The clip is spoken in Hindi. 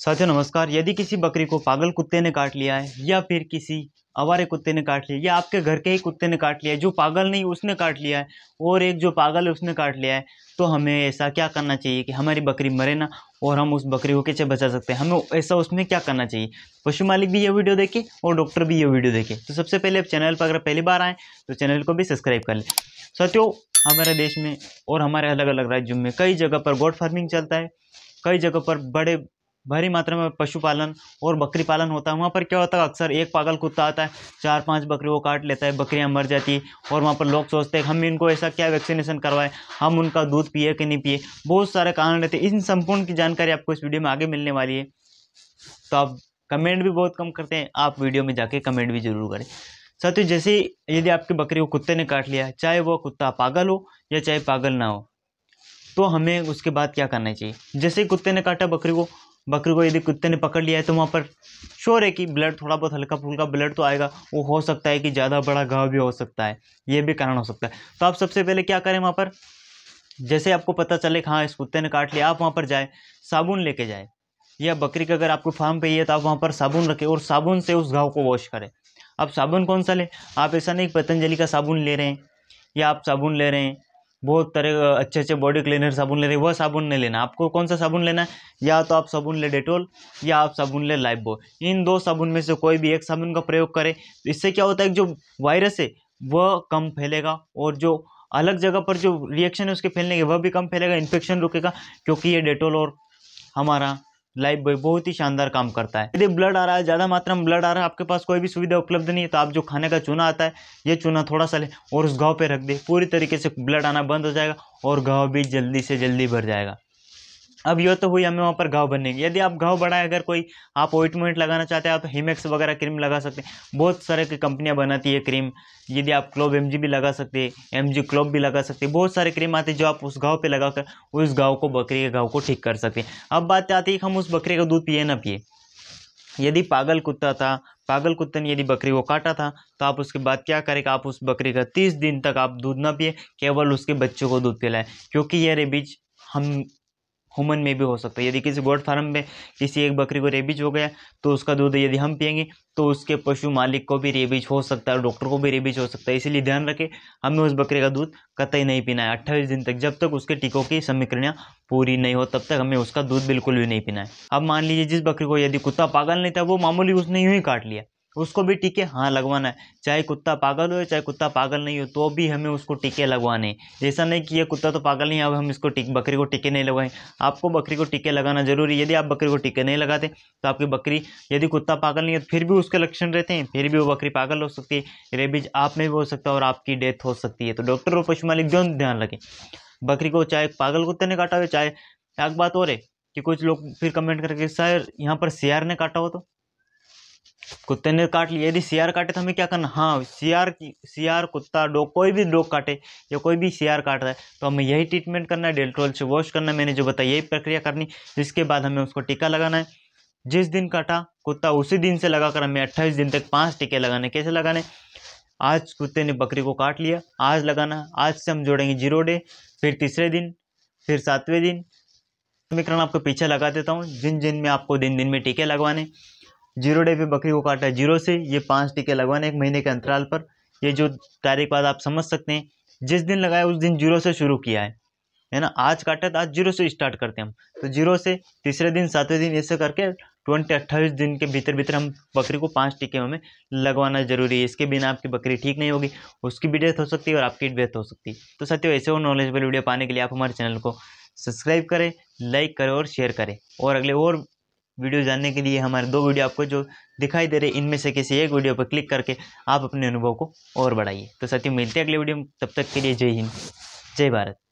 साथियों नमस्कार यदि किसी बकरी को पागल कुत्ते ने काट लिया है या फिर किसी आवारे कुत्ते ने काट लिया या आपके घर के ही कुत्ते ने काट लिया है जो पागल नहीं उसने काट लिया है और एक जो पागल है उसने काट लिया है तो हमें ऐसा क्या करना चाहिए कि हमारी बकरी मरे ना और हम उस बकरी को कैसे बचा सकते हैं हमें ऐसा उसमें क्या करना चाहिए पशु मालिक भी ये वीडियो देखे और डॉक्टर भी ये वीडियो देखे तो सबसे पहले आप चैनल पर अगर पहली बार आएँ तो चैनल को भी सब्सक्राइब कर लें साथियों हमारे देश में और हमारे अलग अलग राज्यों में कई जगह पर गोड फार्मिंग चलता है कई जगह पर बड़े भारी मात्रा में पशुपालन और बकरी पालन होता है वहाँ पर क्या होता है अक्सर एक पागल कुत्ता आता है चार पांच बकरी वो काट लेता है बकरियाँ मर जाती और वहाँ पर लोग सोचते हैं हम इनको ऐसा क्या वैक्सीनेशन करवाएं हम उनका दूध पिए कि नहीं पिए बहुत सारे कारण रहते हैं इन संपूर्ण की जानकारी आपको इस वीडियो में आगे मिलने वाली है तो आप कमेंट भी बहुत कम करते हैं आप वीडियो में जाके कमेंट भी जरूर करें साथियों जैसे यदि आपकी बकरी को कुत्ते ने काट लिया चाहे वो कुत्ता पागल हो या चाहे पागल ना हो तो हमें उसके बाद क्या करना चाहिए जैसे कुत्ते ने काटा बकरी को बकरी को यदि कुत्ते ने पकड़ लिया है तो वहाँ पर शोर है कि ब्लड थोड़ा बहुत हल्का फुल्का ब्लड तो आएगा वो हो सकता है कि ज़्यादा बड़ा घाव भी हो सकता है ये भी कारण हो सकता है तो आप सबसे पहले क्या करें वहाँ पर जैसे आपको पता चले कि हाँ इस कुत्ते ने काट लिया आप वहाँ पर जाए साबुन लेके जाए या बकरी का अगर आपको फार्म पे ही है तो आप वहाँ पर साबुन रखें और साबुन से उस घाव को वॉश करें आप साबुन कौन सा लें आप ऐसा नहीं पतंजलि का साबुन ले रहे हैं या आप साबुन ले रहे हैं बहुत तरह अच्छे अच्छे बॉडी क्लीनर साबुन ले रहे वह साबुन नहीं लेना आपको कौन सा साबुन लेना है या तो आप साबुन ले डेटोल या आप साबुन ले लाइफ इन दो साबुन में से कोई भी एक साबुन का प्रयोग करें तो इससे क्या होता है जो वायरस है वह कम फैलेगा और जो अलग जगह पर जो रिएक्शन है उसके फैलने के वह भी कम फैलेगा इन्फेक्शन रुकेगा क्योंकि ये डेटोल और हमारा लाइफ बॉय बहुत ही शानदार काम करता है यदि ब्लड आ रहा है ज़्यादा मात्रा में ब्लड आ रहा है आपके पास कोई भी सुविधा उपलब्ध नहीं है तो आप जो खाने का चूना आता है ये चूना थोड़ा सा ले और उस घाव पे रख दे पूरी तरीके से ब्लड आना बंद हो जाएगा और घाव भी जल्दी से जल्दी भर जाएगा अब यह तो हुई हमें वहाँ पर घाव बनेंगे यदि आप घाव बढ़ाए अगर कोई आप ऑइटमेंट लगाना चाहते हैं आप हिमेक्स वगैरह क्रीम लगा सकते हैं बहुत सारे की कंपनियाँ बनाती है क्रीम यदि आप क्लोब एम भी लगा सकते हैं एम जी क्लोब भी लगा सकते हैं बहुत सारे क्रीम आते हैं जो आप उस घाव पर लगाकर उस घाव को बकरी के घाव को ठीक कर सकते हैं अब बात आती है कि हम उस बकरी का दूध पिए ना पिए यदि पागल कुत्ता था पागल कुत्ते ने यदि बकरी को काटा था तो आप उसके बाद क्या करें आप उस बकरी का तीस दिन तक आप दूध ना पिए केवल उसके बच्चों को दूध पिलाएं क्योंकि यह रेबीज हम हुमन में भी हो सकता है यदि किसी गोट फार्म में किसी एक बकरी को रेबीज हो गया तो उसका दूध यदि हम पियेंगे तो उसके पशु मालिक को भी रेबीज हो सकता है डॉक्टर को भी रेबीज हो सकता है इसीलिए ध्यान रखें हमें उस बकरे का दूध कतई नहीं पीना है अट्ठाईस दिन तक जब तक उसके टीकों की समीकरणियाँ पूरी नहीं हो तब तक हमें उसका दूध बिल्कुल भी नहीं पीना है अब मान लीजिए जिस बकरी को यदि कुत्ता पागल नहीं था वो मामूली उसने यूँ ही काट लिया उसको भी टीके हाँ लगवाना है चाहे कुत्ता पागल हो चाहे कुत्ता पागल नहीं हो तो भी हमें उसको टीके लगवाने ऐसा नहीं कि ये कुत्ता तो पागल नहीं है अब हम इसको टिक बकरी को टीके नहीं लगवाएं आपको बकरी को टीके लगाना जरूरी यदि आप बकरी को टीके नहीं लगाते तो आपकी बकरी यदि कुत्ता पागल नहीं है तो फिर भी उसके लक्षण रहते हैं फिर भी वो बकरी पागल हो सकती है रेबीज आप में भी हो सकता है और आपकी डेथ हो सकती है तो डॉक्टर और पशु मालिक दोनों ध्यान रखें बकरी को चाहे पागल कुत्ते ने काटा हो चाहे एक बात और है कि कुछ लोग फिर कमेंट करके सर यहाँ पर सियार ने काटा हो तो कुत्ते ने काट लिया यदि सियार काटे तो हमें क्या करना हाँ सियार सियार कुत्ता डॉग कोई भी डॉग काटे या कोई भी सियार काट रहा है तो हमें यही ट्रीटमेंट करना है डेल्ट्रोल से वॉश करना मैंने जो बताया यही प्रक्रिया करनी जिसके बाद हमें उसको टीका लगाना है जिस दिन काटा कुत्ता उसी दिन से लगाकर हमें अट्ठाईस दिन तक पाँच टीके लगाने कैसे लगाने आज कुत्ते ने बकरी को काट लिया आज लगाना आज से हम जोड़ेंगे जीरो डे फिर तीसरे दिन फिर सातवें दिन समीकरण आपको पीछे लगा देता हूँ जिन जिन में आपको दिन दिन में टीके लगवाने जीरो डे पे बकरी को काटा है जीरो से ये पांच टीके लगवाने एक महीने के अंतराल पर ये जो तारीख बाद आप समझ सकते हैं जिस दिन लगाया उस दिन जीरो से शुरू किया है है ना आज काटा तो आज जीरो से स्टार्ट करते हैं हम तो जीरो से तीसरे दिन सातवें दिन ऐसे करके ट्वेंटी अट्ठाईस दिन के भीतर भीतर हम बकरी को पांच टीके हमें लगवाना जरूरी है इसके बिना आपकी बकरी ठीक नहीं होगी उसकी भी डेथ हो सकती है और आपकी डेथ हो सकती है तो साथियों ऐसे और नॉलेजेबल वीडियो पाने के लिए आप हमारे चैनल को सब्सक्राइब करें लाइक करें और शेयर करें और अगले और वीडियो जानने के लिए हमारे दो वीडियो आपको जो दिखाई दे रहे इनमें से किसी एक वीडियो पर क्लिक करके आप अपने अनुभव को और बढ़ाइए तो साथियों मिलते हैं अगले वीडियो में तब तक के लिए जय हिंद जय भारत